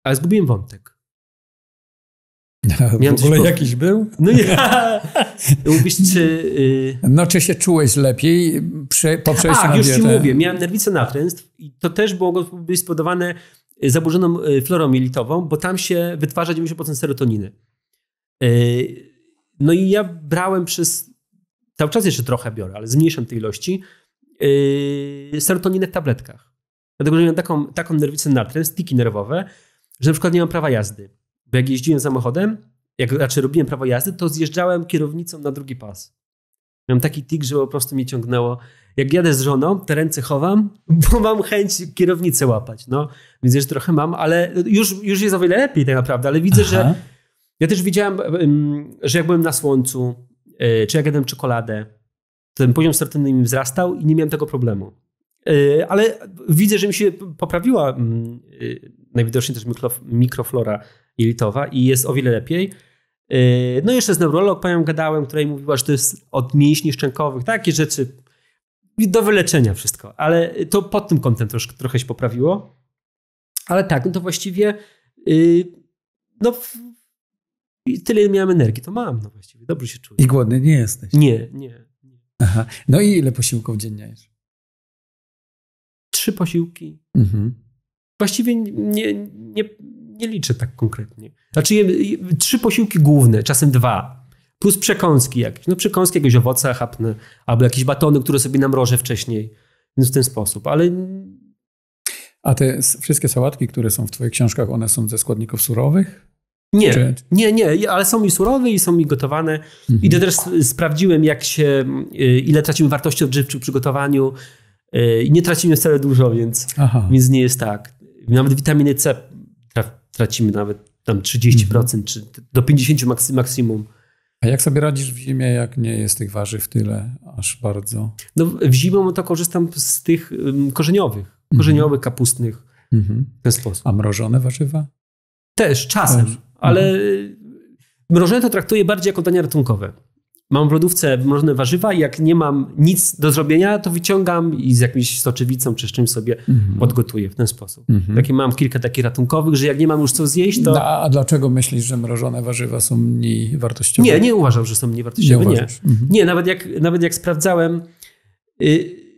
Ale zgubiłem wątek. w ogóle jakiś był? No nie. Mówisz, czy... Yy, no, czy się czułeś lepiej po tak, przejściu A, na już ci mówię. Miałem nerwicę natręstw i to też było spowodowane zaburzoną florą jelitową, bo tam się wytwarza 90% serotoniny. No i ja brałem przez, cały czas jeszcze trochę biorę, ale zmniejszam tej ilości, yy, serotoninę w tabletkach. Dlatego, że miałem taką, taką nerwicę tren, stiki nerwowe, że na przykład nie mam prawa jazdy. Bo jak jeździłem samochodem, jak raczej robiłem prawo jazdy, to zjeżdżałem kierownicą na drugi pas. Miałem taki tik, że po prostu mnie ciągnęło. Jak jadę z żoną, te ręce chowam, bo mam chęć kierownicę łapać. No, więc jeszcze trochę mam, ale już, już jest o wiele lepiej tak naprawdę, ale widzę, Aha. że ja też widziałem, że jak byłem na słońcu, e, czy jak jadłem czekoladę, ten poziom serotoniny mi wzrastał i nie miałem tego problemu. E, ale widzę, że mi się poprawiła mm, e, najwidoczniej też mikroflora jelitowa i jest o wiele lepiej. No jeszcze z neurolog panią gadałem, której mówiła, że to jest od mięśni szczękowych, takie rzeczy do wyleczenia wszystko, ale to pod tym kątem troszkę, trochę się poprawiło. Ale tak, no to właściwie y, no i tyle miałem energii, to mam no właściwie, dobrze się czuję. I głodny nie jesteś? Nie, nie. Aha. No i ile posiłków dziennie jesz? Trzy posiłki. Mhm. Właściwie nie, nie, nie liczę tak konkretnie. Znaczy je, je, trzy posiłki główne, czasem dwa. Plus przekąski jakieś. No przekąski, jakieś owoce chapnę, albo jakieś batony, które sobie namrożę wcześniej. Więc w ten sposób, ale... A te wszystkie sałatki, które są w twoich książkach, one są ze składników surowych? Nie, nie, nie, ale są mi surowe i są mi gotowane. Mhm. I to też sprawdziłem, jak się, y, ile tracimy wartości odżywczych w przygotowaniu. Y, nie tracimy wcale dużo, więc, więc nie jest tak. Nawet witaminy C tracimy nawet tam 30% mhm. czy do 50% maksimum. A jak sobie radzisz w zimie, jak nie jest tych warzyw tyle aż bardzo? No w zimą to korzystam z tych korzeniowych, mhm. korzeniowych, kapustnych w mhm. ten sposób. A mrożone warzywa? Też, czasem ale mhm. mrożone to traktuję bardziej jako dania ratunkowe. Mam w lodówce mrożone warzywa i jak nie mam nic do zrobienia, to wyciągam i z jakimś soczewicą czy z czymś sobie mhm. podgotuję w ten sposób. Mhm. Takie mam kilka takich ratunkowych, że jak nie mam już co zjeść, to... No, a dlaczego myślisz, że mrożone warzywa są mniej wartościowe? Nie, nie uważam, że są mniej wartościowe. Nie, nie. Mhm. nie nawet, jak, nawet jak sprawdzałem... Y,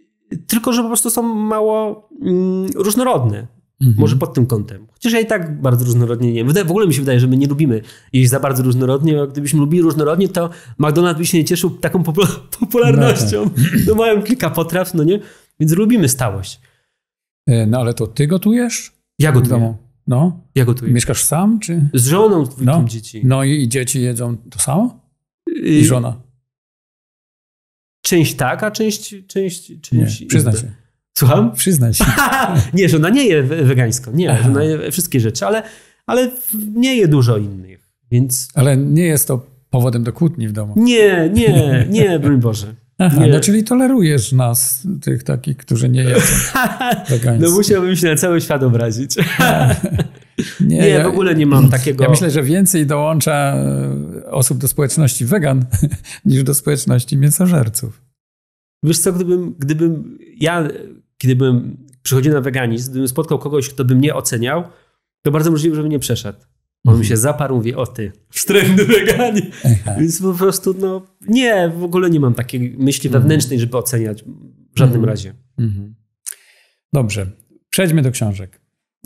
tylko że po prostu są mało mm, różnorodne. Mhm. Może pod tym kątem. Chociaż ja i tak bardzo różnorodnie nie. W ogóle mi się wydaje, że my nie lubimy jeść za bardzo różnorodnie, bo gdybyśmy lubili różnorodnie, to McDonald's by się nie cieszył taką popularnością. No, tak. no mają kilka potraw, no nie? Więc lubimy stałość. E, no ale to ty gotujesz? Ja gotuję. Domu. No. Ja gotuję. Mieszkasz sam, czy? Z żoną no. dzieci. No i, dzieci jedzą to samo? I, y, I żona? Część tak, a część... część, część nie, przyznaj się. Słucham? Przyznaj się. nie, że ona nie je wegańsko, nie, Aha. je wszystkie rzeczy, ale, ale nie je dużo innych, więc... Ale nie jest to powodem do kłótni w domu. Nie, nie, nie, broń Boże. Aha, no czyli tolerujesz nas, tych takich, którzy nie jedzą wegańsko. No musiałbym się na cały świat obrazić. Nie, nie ja, w ogóle nie mam takiego. Ja myślę, że więcej dołącza e, osób do społeczności wegan niż do społeczności mięsożerców. Wiesz co, gdybym, gdybym ja gdybym przychodził na weganizm, gdybym spotkał kogoś, kto by mnie oceniał, to bardzo możliwe, żeby nie przeszedł. On mi mhm. się zaparł, mówi, o ty, wstrętny weganie. Więc po prostu, no nie, w ogóle nie mam takiej myśli mhm. wewnętrznej, żeby oceniać w żadnym mhm. razie. Dobrze, przejdźmy do książek.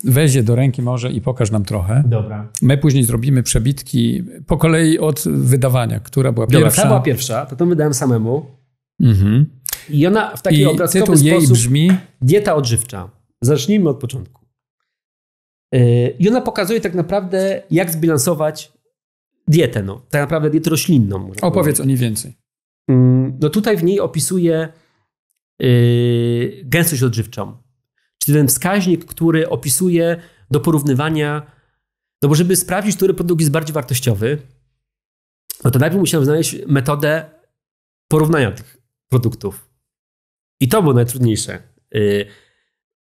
Weź je do ręki może i pokaż nam trochę. Dobra. My później zrobimy przebitki po kolei od wydawania, która była Dobra, pierwsza. Dobra, ta była pierwsza, to to wydałem samemu. Mhm. I ona w taki I obrazkowy tytuł sposób... jej brzmi... Dieta odżywcza. Zacznijmy od początku. E, I ona pokazuje tak naprawdę, jak zbilansować dietę, no. Tak naprawdę dietę roślinną. Opowiedz o niej więcej. Mm, no tutaj w niej opisuje e, gęstość odżywczą. Czyli ten wskaźnik, który opisuje do porównywania, no bo żeby sprawdzić, który produkt jest bardziej wartościowy, no to najpierw musiałem znaleźć metodę porównania tych produktów. I to było najtrudniejsze. Y,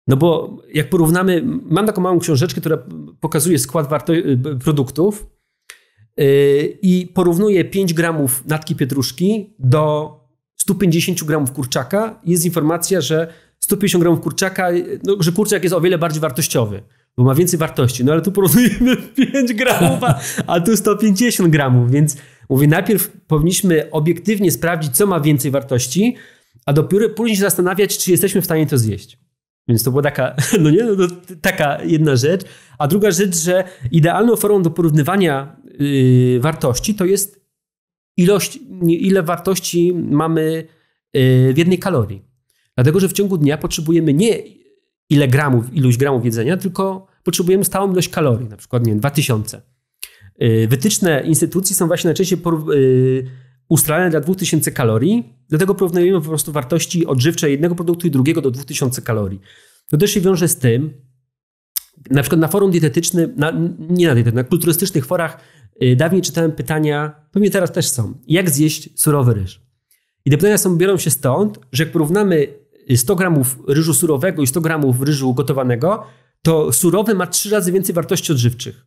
no bo jak porównamy, mam taką małą książeczkę, która pokazuje skład y, produktów y, i porównuje 5 gramów natki pietruszki do 150 gramów kurczaka. Jest informacja, że 150 gramów kurczaka, no, że kurczak jest o wiele bardziej wartościowy, bo ma więcej wartości. No ale tu porównujemy 5 gramów, a, a tu 150 gramów, więc mówię, najpierw powinniśmy obiektywnie sprawdzić, co ma więcej wartości, a dopiero później się zastanawiać, czy jesteśmy w stanie to zjeść. Więc to była taka, no nie, no taka jedna rzecz. A druga rzecz, że idealną formą do porównywania yy, wartości to jest ilość, ile wartości mamy yy, w jednej kalorii. Dlatego, że w ciągu dnia potrzebujemy nie ile gramów, iluś gramów jedzenia, tylko potrzebujemy stałą ilość kalorii, na przykład nie 2000. Yy, wytyczne instytucji są właśnie najczęściej yy, ustralane dla 2000 kalorii, dlatego porównujemy po prostu wartości odżywcze jednego produktu i drugiego do 2000 kalorii. To też się wiąże z tym, na przykład na forum dietetycznym, na, nie na dietetycznym, na kulturystycznych forach y, dawniej czytałem pytania, pewnie teraz też są, jak zjeść surowy ryż? I te pytania są, biorą się stąd, że jak porównamy 100 y, gramów ryżu surowego i 100 gramów ryżu gotowanego, to surowy ma 3 razy więcej wartości odżywczych.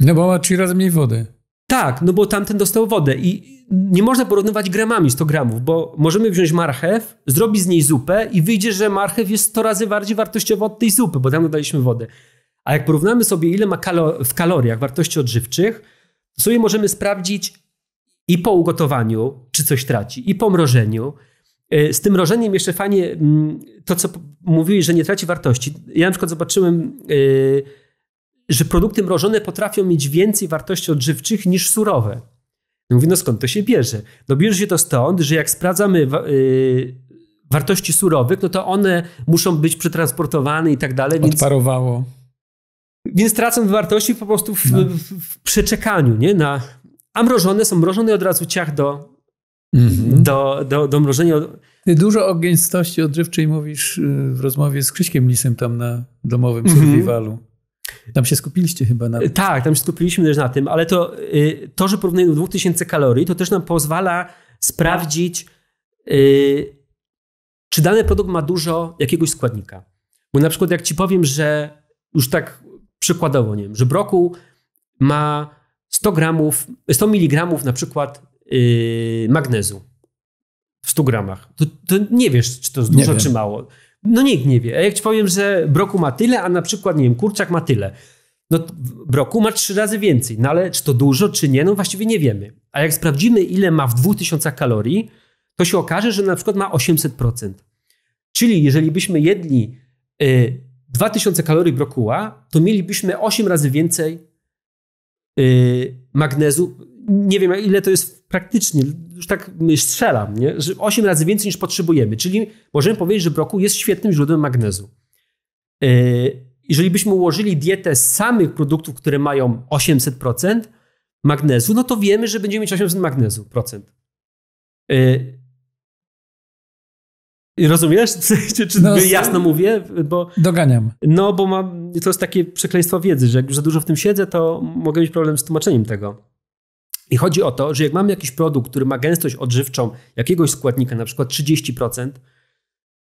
No bo ma 3 razy mniej wody. Tak, no bo tamten dostał wodę i nie można porównywać gramami 100 gramów, bo możemy wziąć marchew, zrobić z niej zupę i wyjdzie, że marchew jest 100 razy bardziej wartościowa od tej zupy, bo tam dodaliśmy wodę. A jak porównamy sobie, ile ma kalo w kaloriach wartości odżywczych, to sobie możemy sprawdzić i po ugotowaniu, czy coś traci, i po mrożeniu. E, z tym mrożeniem jeszcze fajnie mm, to, co mówiłeś, że nie traci wartości. Ja na przykład zobaczyłem... Yy, że produkty mrożone potrafią mieć więcej wartości odżywczych niż surowe. No mówię, no skąd to się bierze? No bierze się to stąd, że jak sprawdzamy y, wartości surowych, no to one muszą być przetransportowane i tak dalej. Odparowało. Więc, tracą wartości po prostu w, no. w, przeczekaniu, nie? Na, a mrożone są mrożone od razu ciach do, mhm. do, do, do mrożenia. dużo o gęstości odżywczej mówisz y, w rozmowie z Krzyśkiem Lisem tam na domowym mm survivalu. Tam się skupiliście chyba na tym. Tak, tam się skupiliśmy też na tym, ale to, y, to że porównujemy 2000 kalorii, to też nam pozwala sprawdzić, y, czy dany produkt ma dużo jakiegoś składnika. Bo na przykład jak ci powiem, że już tak przykładowo, nie wiem, że brokuł ma 100 gramów, 100 mg na przykład y, magnezu w 100 gramach, to, to nie wiesz, czy to jest dużo, czy mało. No nikt nie wie. A jak ci powiem, że broku ma tyle, a na przykład, nie wiem, kurczak ma tyle. No broku ma trzy razy więcej, no ale czy to dużo, czy nie, no właściwie nie wiemy. A jak sprawdzimy, ile ma w 2000 kalorii, to się okaże, że na przykład ma 800%. Czyli jeżeli byśmy jedli y, 2000 kalorii brokuła, to mielibyśmy 8 razy więcej y, magnezu. Nie wiem, ile to jest praktycznie, już tak strzelam, nie? że 8 razy więcej niż potrzebujemy. Czyli możemy powiedzieć, że brokuł jest świetnym źródłem magnezu. E, jeżeli byśmy ułożyli dietę z samych produktów, które mają 800% magnezu, no to wiemy, że będziemy mieć 800 magnezu procent. E, rozumiesz? Czy no, jasno mówię? Bo, doganiam. No, bo mam, to jest takie przekleństwo wiedzy, że jak już za dużo w tym siedzę, to mogę mieć problem z tłumaczeniem tego. I chodzi o to, że jak mamy jakiś produkt, który ma gęstość odżywczą jakiegoś składnika, na przykład 30%,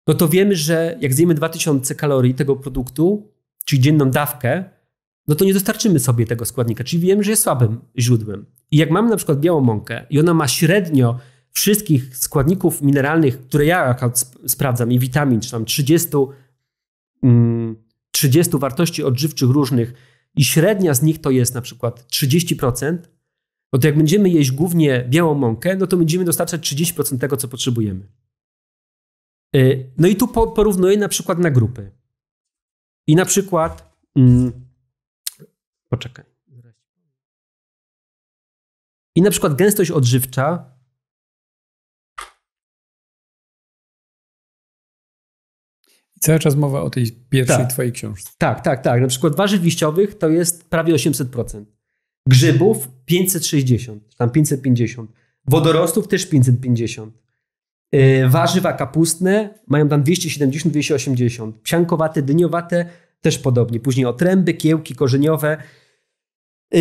no to wiemy, że jak zjemy 2000 kalorii tego produktu, czyli dzienną dawkę, no to nie dostarczymy sobie tego składnika, czyli wiemy, że jest słabym źródłem. I jak mamy na przykład białą mąkę i ona ma średnio wszystkich składników mineralnych, które ja sprawdzam, i witamin, czy tam 30, 30 mm, wartości odżywczych różnych, i średnia z nich to jest na przykład 30%, no to jak będziemy jeść głównie białą mąkę, no to będziemy dostarczać 30% tego, co potrzebujemy. Y, no i tu porównuję na przykład na grupy. I na przykład. Mm, poczekaj. I na przykład gęstość odżywcza. cały czas mowa o tej pierwszej tak, twojej książce. Tak, tak, tak. Na przykład warzyw liściowych to jest prawie 800% grzybów 560, tam 550, wodorostów też 550, e, warzywa kapustne mają tam 270, 280, psiankowate, dyniowate też podobnie, później otręby, kiełki korzeniowe. E,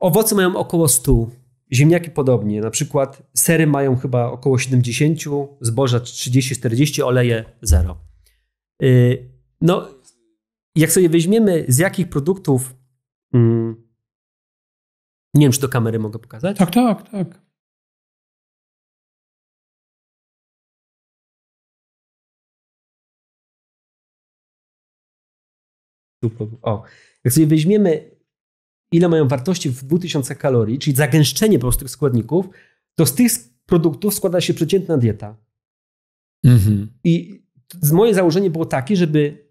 owoce mają około 100, ziemniaki podobnie, na przykład sery mają chyba około 70, zboża 30-40, oleje 0. E, no, jak sobie weźmiemy, z jakich produktów mm, nie wiem, czy do kamery mogę pokazać. Tak, tak, tak. O, jak sobie weźmiemy, ile mają wartości w 2000 kalorii, czyli zagęszczenie prostych składników, to z tych produktów składa się przeciętna dieta. Mhm. I moje założenie było takie, żeby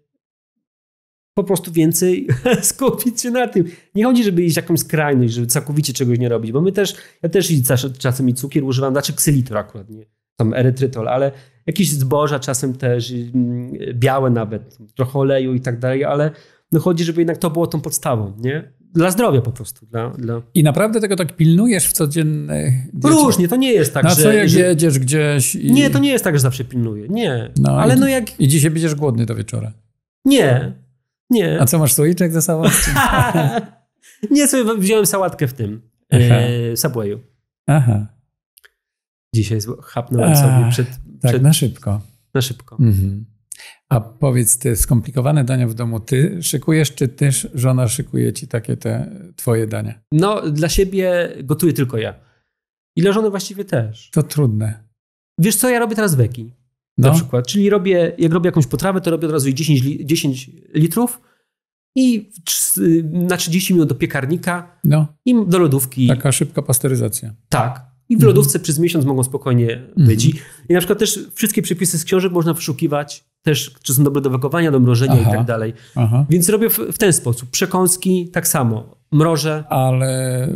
po prostu więcej skupić się na tym. Nie chodzi, żeby iść jakąś skrajność, żeby całkowicie czegoś nie robić, bo my też, ja też czasem i cukier używam, znaczy ksylitor akurat, nie tam erytrytol, ale jakieś zboża czasem też, mm, białe nawet, trochę oleju i tak dalej, ale no chodzi, żeby jednak to było tą podstawą, nie? Dla zdrowia po prostu. Dla, dla... I naprawdę tego tak pilnujesz w codziennych... Różnie, to nie jest tak, no, że... co jak że... jedziesz gdzieś i... Nie, to nie jest tak, że zawsze pilnuję, nie. No, ale i, no jak... I dzisiaj będziesz głodny do wieczora. Nie, nie. A co, masz słoiczek ze sobą? nie, sobie wziąłem sałatkę w tym, e, Aha. e, Subwayu. Aha. Dzisiaj chapnąłem sobie przed, Tak, przed... na szybko. Na szybko. Mhm. A powiedz, te skomplikowane dania w domu ty szykujesz, czy też żona szykuje ci takie te twoje dania? No, dla siebie gotuję tylko ja. I dla żony właściwie też. To trudne. Wiesz co, ja robię teraz weki no. na przykład. Czyli robię, jak robię jakąś potrawę, to robię od razu 10, 10 litrów i na 30 minut do piekarnika no. i do lodówki. Taka szybka pasteryzacja. Tak. I w mhm. lodówce mhm. przez miesiąc mogą spokojnie mhm. być. Mhm. I na przykład też wszystkie przepisy z książek można wyszukiwać też, czy są dobre do wakowania, do mrożenia aha, i tak dalej. Aha. Więc robię w, w, ten sposób. Przekąski tak samo, mrożę. Ale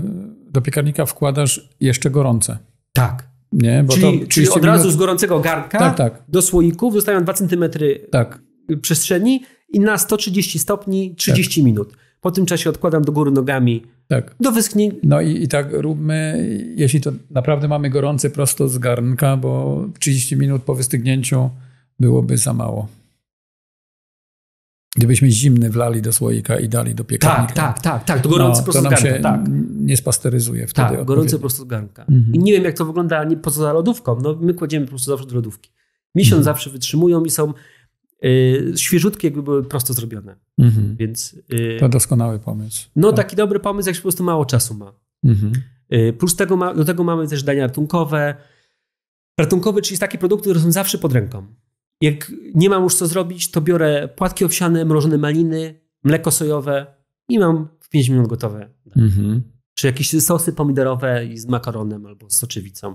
do piekarnika wkładasz jeszcze gorące. Tak. Nie? Bo czyli, to czyli od razu minut... z gorącego garnka tak, tak. do słoików zostawiam 2 cm tak. przestrzeni i na 130 stopni 30 tak. minut. Po tym czasie odkładam do góry nogami tak. do wyschnięcia. No i, i tak róbmy, jeśli to naprawdę mamy gorące prosto z garnka, bo 30 minut po wystygnięciu byłoby za mało. Gdybyśmy zimny wlali do słoika i dali do piekarnika. Tak, tak, tak, tak. To no, gorący no, to nam się tak. nie spasteryzuje wtedy. Tak, gorący prosto z garnka. Mhm. I nie wiem, jak to wygląda nie, poza lodówką. No, my kładziemy po prostu zawsze do lodówki. Miesiąc mhm. zawsze wytrzymują i są y, świeżutkie, jakby były prosto zrobione. Mhm. Więc, y, to doskonały pomysł. No, tak. taki dobry pomysł, jak się po prostu mało czasu ma. Y, plus tego ma, do tego mamy też dania ratunkowe. Ratunkowe, czyli takie produkty, które są zawsze pod ręką. Jak nie mam już co zrobić, to biorę płatki owsiane, mrożone maliny, mleko sojowe i mam w 5 minut gotowe. Mhm. Czy jakieś sosy pomidorowe z makaronem albo z soczewicą.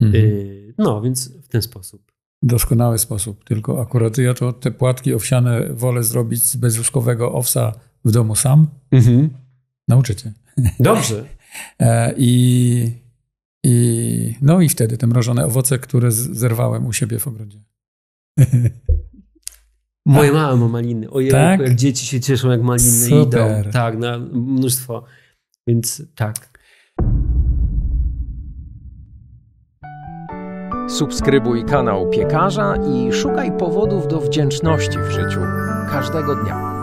Mhm. Y, no, więc w ten sposób. Doskonały sposób, tylko akurat ja to te płatki owsiane wolę zrobić z bezłuskowego owsa w domu sam. Mhm. Nauczycie. Dobrze. E, I, I, no i wtedy te mrożone owoce, które zerwałem u siebie w ogrodzie. Mój tak. mały ma maliny. Ojej, tak? jak dzieci się cieszą, jak maliny Super. idą. Tak, na mnóstwo. Więc tak. Subskrybuj kanał piekarza i szukaj powodów do wdzięczności w życiu każdego dnia.